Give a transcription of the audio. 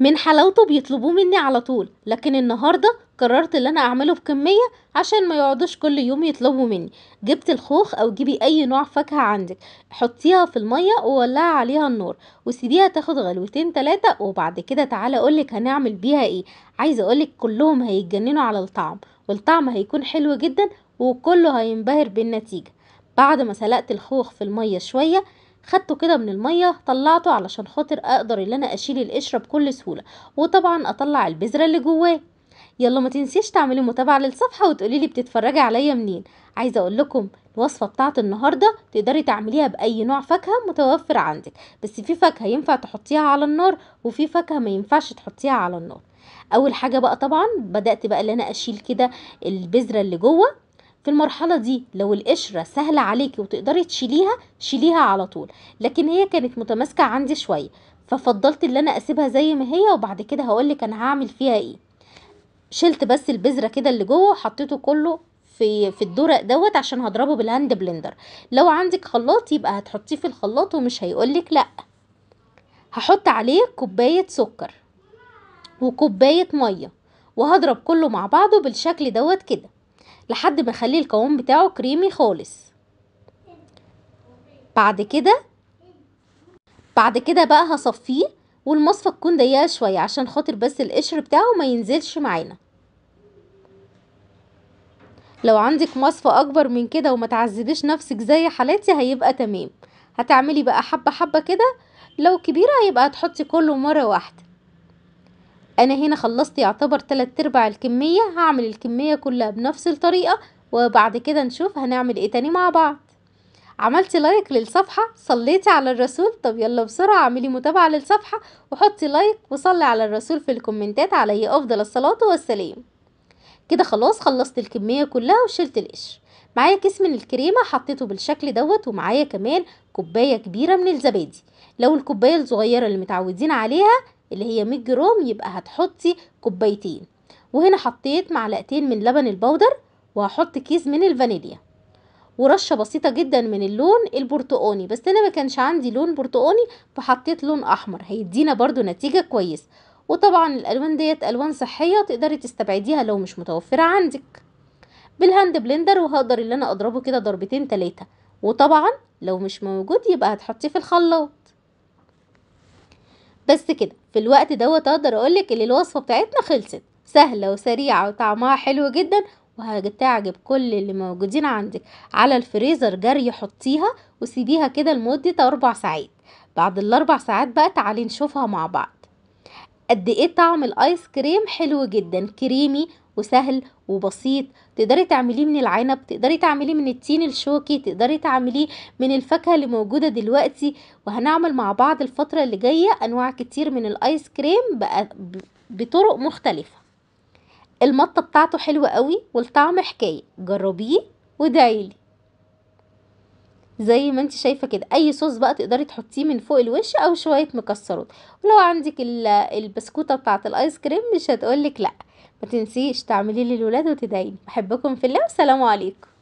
من حلاوته بيطلبوه مني على طول لكن النهاردة قررت اللي انا اعمله بكمية عشان ما يقعدوش كل يوم يطلبوا مني جبت الخوخ او جيبي اي نوع فاكهة عندك حطيها في المية وولعي عليها النار وسيبيها تاخد غلوتين تلاتة وبعد كده تعالى اقولك هنعمل بيها ايه عايزة اقولك كلهم هيتجننوا على الطعم والطعم هيكون حلو جدا وكله هينبهر بالنتيجة بعد ما سلقت الخوخ في المية شوية خدته كده من المية طلعته علشان خاطر اقدر ان انا اشيل القشرة بكل سهولة وطبعا اطلع البذرة اللي جواه يلا ما تنسيش تعملي متابعة للصفحة وتقولي لي بتتفرجي عليا منين عايزة اقول لكم الوصفة بتاعة النهاردة تقدري تعمليها بأي نوع فاكهة متوفر عندك بس في فاكهة ينفع تحطيها على النار وفي فاكهة ما ينفعش تحطيها على النار اول حاجة بقى طبعا بدأت بقى ان انا اشيل كده البذرة اللي جوه في المرحلة دي لو القشرة سهلة عليكي وتقدري تشيليها شيليها على طول لكن هي كانت متماسكة عندي شوية ففضلت ان انا اسيبها زي ما هي وبعد كده هقولك انا هعمل فيها ايه شلت بس البذرة كده اللي جوه وحطيته كله في في الدورق دوت عشان هضربه بالهاند بلندر لو عندك خلاط يبقى هتحطيه في الخلاط ومش هيقولك لا هحط عليه كوباية سكر وكوباية مية وهضرب كله مع بعضه بالشكل دوت كده لحد ما اخلي القوام بتاعه كريمي خالص بعد كده بعد كده بقى هصفيه والمصفى تكون ضيقه شويه عشان خاطر بس القشر بتاعه ما ينزلش معانا لو عندك مصفى اكبر من كده وما تعذبيش نفسك زي حالاتي هيبقى تمام هتعملي بقى حبه حبه كده لو كبيره هيبقى هتحطي كله مره واحده انا هنا خلصت يعتبر تلات ارباع الكمية هعمل الكمية كلها بنفس الطريقة وبعد كده نشوف هنعمل ايه تاني مع بعض عملتي لايك للصفحة صليتي على الرسول طب يلا بسرعة اعملي متابعة للصفحة وحطي لايك وصلي على الرسول في الكومنتات علي افضل الصلاة والسلام كده خلاص خلصت الكمية كلها وشلت القشر معايا كيس من الكريمة حطيته بالشكل دوت ومعايا كمان كوباية كبيرة من الزبادي لو الكوباية الصغيرة اللي متعودين عليها اللي هي 100 جرام يبقى هتحطي كوبايتين وهنا حطيت معلقتين من لبن البودر وهحط كيس من الفانيليا ورشه بسيطه جدا من اللون البرتقاني بس انا ما كانش عندي لون برتقاني فحطيت لون احمر هيدينا برضو نتيجه كويسه وطبعا الالوان ديت الوان صحيه تقدري تستبعديها لو مش متوفره عندك بالهاند بلندر وهقدر اللي انا اضربه كده ضربتين تلاتة وطبعا لو مش موجود يبقى هتحطيه في الخلاط بس كده في الوقت دوت اقدر اقولك ان الوصفه بتاعتنا خلصت سهله وسريعه وطعمها حلو جدا وهتعجب كل اللي موجودين عندك على الفريزر جري حطيها وسيبيها كده لمده اربع ساعات بعد الاربع ساعات بقى تعالي نشوفها مع بعض قد ايه طعم الايس كريم حلو جدا كريمي وسهل وبسيط تقدري تعمليه من العنب تقدري تعمليه من التين الشوكي تقدري تعمليه من الفاكهه اللي موجوده دلوقتي وهنعمل مع بعض الفتره اللي جايه انواع كتير من الايس كريم بطرق مختلفه المطه بتاعته حلوه قوي والطعم حكايه جربيه وادعيلي زي ما انت شايفه كده اي صوص بقى تقدري تحطيه من فوق الوش او شويه مكسرات ولو عندك البسكوته بتاعه الايس كريم مش هتقولك لا ما تنسيش تعملي للولاد وتدعيني بحبكم في الله والسلام عليكم